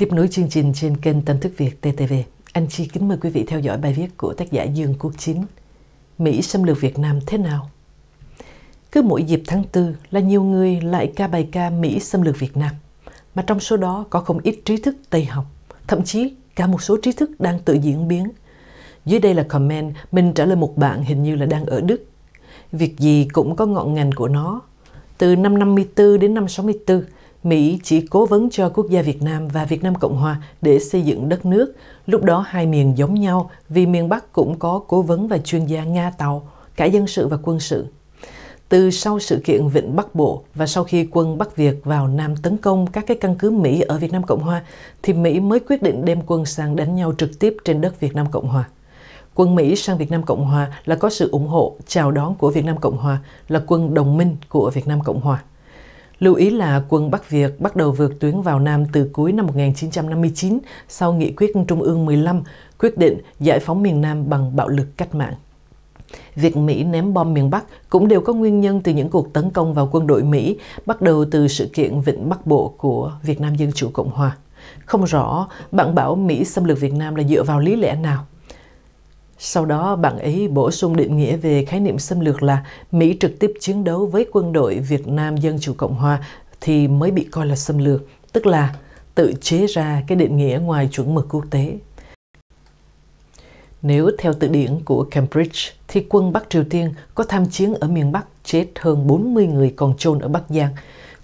Tiếp nối chương trình trên kênh Tâm thức Việt TTV, anh Chi kính mời quý vị theo dõi bài viết của tác giả Dương Quốc Chính. Mỹ xâm lược Việt Nam thế nào? Cứ mỗi dịp tháng tư là nhiều người lại ca bài ca Mỹ xâm lược Việt Nam, mà trong số đó có không ít trí thức Tây học, thậm chí cả một số trí thức đang tự diễn biến. Dưới đây là comment mình trả lời một bạn hình như là đang ở Đức. Việc gì cũng có ngọn ngành của nó. Từ năm 54 đến năm 64, Mỹ chỉ cố vấn cho quốc gia Việt Nam và Việt Nam Cộng Hòa để xây dựng đất nước. Lúc đó hai miền giống nhau vì miền Bắc cũng có cố vấn và chuyên gia Nga Tàu, cả dân sự và quân sự. Từ sau sự kiện Vịnh Bắc Bộ và sau khi quân Bắc Việt vào Nam tấn công các cái căn cứ Mỹ ở Việt Nam Cộng Hòa, thì Mỹ mới quyết định đem quân sang đánh nhau trực tiếp trên đất Việt Nam Cộng Hòa quân Mỹ sang Việt Nam Cộng Hòa là có sự ủng hộ, chào đón của Việt Nam Cộng Hòa, là quân đồng minh của Việt Nam Cộng Hòa. Lưu ý là quân Bắc Việt bắt đầu vượt tuyến vào Nam từ cuối năm 1959 sau nghị quyết Trung ương 15 quyết định giải phóng miền Nam bằng bạo lực cách mạng. Việc Mỹ ném bom miền Bắc cũng đều có nguyên nhân từ những cuộc tấn công vào quân đội Mỹ, bắt đầu từ sự kiện Vịnh Bắc Bộ của Việt Nam Dân Chủ Cộng Hòa. Không rõ bạn bảo Mỹ xâm lược Việt Nam là dựa vào lý lẽ nào. Sau đó, bạn ấy bổ sung định nghĩa về khái niệm xâm lược là Mỹ trực tiếp chiến đấu với quân đội Việt Nam Dân Chủ Cộng Hòa thì mới bị coi là xâm lược, tức là tự chế ra cái định nghĩa ngoài chuẩn mực quốc tế. Nếu theo từ điển của Cambridge, thì quân Bắc Triều Tiên có tham chiến ở miền Bắc chết hơn 40 người còn chôn ở Bắc Giang.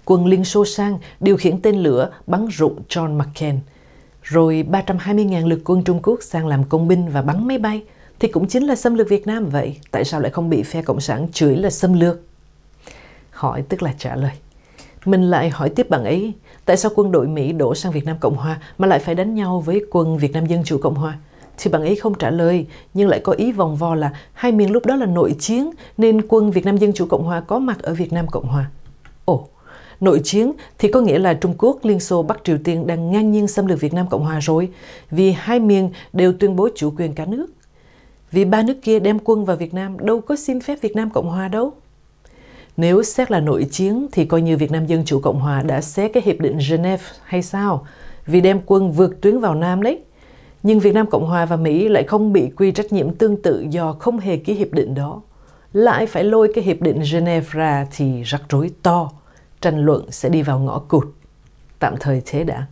Quân Liên Xô sang điều khiển tên lửa bắn rụng John McCain. Rồi 320.000 lượt quân Trung Quốc sang làm công binh và bắn máy bay – thì cũng chính là xâm lược Việt Nam vậy. Tại sao lại không bị phe Cộng sản chửi là xâm lược? Hỏi tức là trả lời. Mình lại hỏi tiếp bạn ấy, tại sao quân đội Mỹ đổ sang Việt Nam Cộng Hòa mà lại phải đánh nhau với quân Việt Nam Dân Chủ Cộng Hòa? Thì bạn ấy không trả lời, nhưng lại có ý vòng vo là hai miền lúc đó là nội chiến, nên quân Việt Nam Dân Chủ Cộng Hòa có mặt ở Việt Nam Cộng Hòa. Ồ, nội chiến thì có nghĩa là Trung Quốc, Liên Xô, Bắc Triều Tiên đang ngang nhiên xâm lược Việt Nam Cộng Hòa rồi, vì hai miền đều tuyên bố chủ quyền cả nước. Vì ba nước kia đem quân vào Việt Nam đâu có xin phép Việt Nam Cộng Hòa đâu. Nếu xét là nội chiến thì coi như Việt Nam Dân Chủ Cộng Hòa đã xé cái Hiệp định Geneva hay sao? Vì đem quân vượt tuyến vào Nam đấy. Nhưng Việt Nam Cộng Hòa và Mỹ lại không bị quy trách nhiệm tương tự do không hề ký hiệp định đó. Lại phải lôi cái hiệp định Geneva ra thì rắc rối to, tranh luận sẽ đi vào ngõ cụt. Tạm thời thế đã.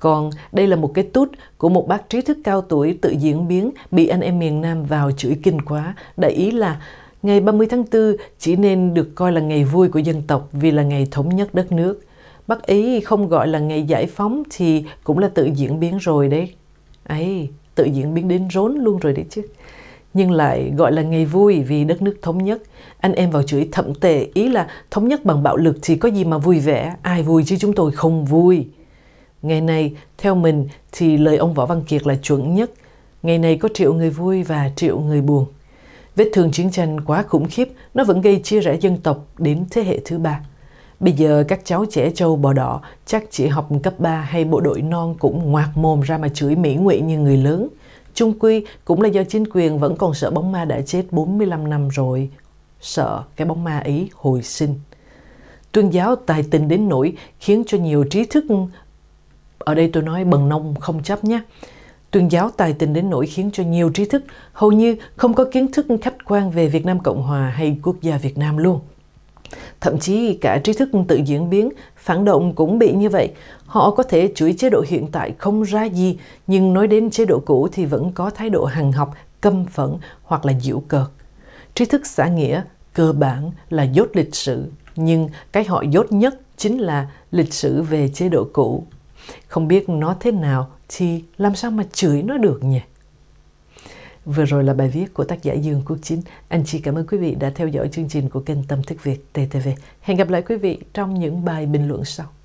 Còn đây là một cái tút của một bác trí thức cao tuổi tự diễn biến bị anh em miền Nam vào chửi kinh quá. Đại ý là ngày 30 tháng 4 chỉ nên được coi là ngày vui của dân tộc vì là ngày thống nhất đất nước. bác Ý không gọi là ngày giải phóng thì cũng là tự diễn biến rồi đấy. ấy tự diễn biến đến rốn luôn rồi đấy chứ. Nhưng lại gọi là ngày vui vì đất nước thống nhất. Anh em vào chửi thậm tệ ý là thống nhất bằng bạo lực thì có gì mà vui vẻ. Ai vui chứ chúng tôi không vui. Ngày nay, theo mình thì lời ông Võ Văn Kiệt là chuẩn nhất. Ngày nay có triệu người vui và triệu người buồn. Vết thương chiến tranh quá khủng khiếp, nó vẫn gây chia rẽ dân tộc đến thế hệ thứ ba. Bây giờ các cháu trẻ trâu bò đỏ chắc chỉ học cấp 3 hay bộ đội non cũng ngoạc mồm ra mà chửi mỹ nguyện như người lớn. Trung quy cũng là do chính quyền vẫn còn sợ bóng ma đã chết 45 năm rồi, sợ cái bóng ma ấy hồi sinh. Tuyên giáo tài tình đến nỗi khiến cho nhiều trí thức ở đây tôi nói bần nông không chấp nhé. Tuyên giáo tài tình đến nỗi khiến cho nhiều trí thức hầu như không có kiến thức khách quan về Việt Nam Cộng Hòa hay quốc gia Việt Nam luôn. Thậm chí cả trí thức tự diễn biến, phản động cũng bị như vậy. Họ có thể chửi chế độ hiện tại không ra gì, nhưng nói đến chế độ cũ thì vẫn có thái độ hằng học, căm phẫn hoặc là diễu cợt. Trí thức xã nghĩa cơ bản là dốt lịch sử, nhưng cái họ dốt nhất chính là lịch sử về chế độ cũ không biết nó thế nào thì làm sao mà chửi nó được nhỉ? Vừa rồi là bài viết của tác giả Dương Quốc Chính. Anh chị cảm ơn quý vị đã theo dõi chương trình của kênh Tâm Thức Việt TTV. Hẹn gặp lại quý vị trong những bài bình luận sau.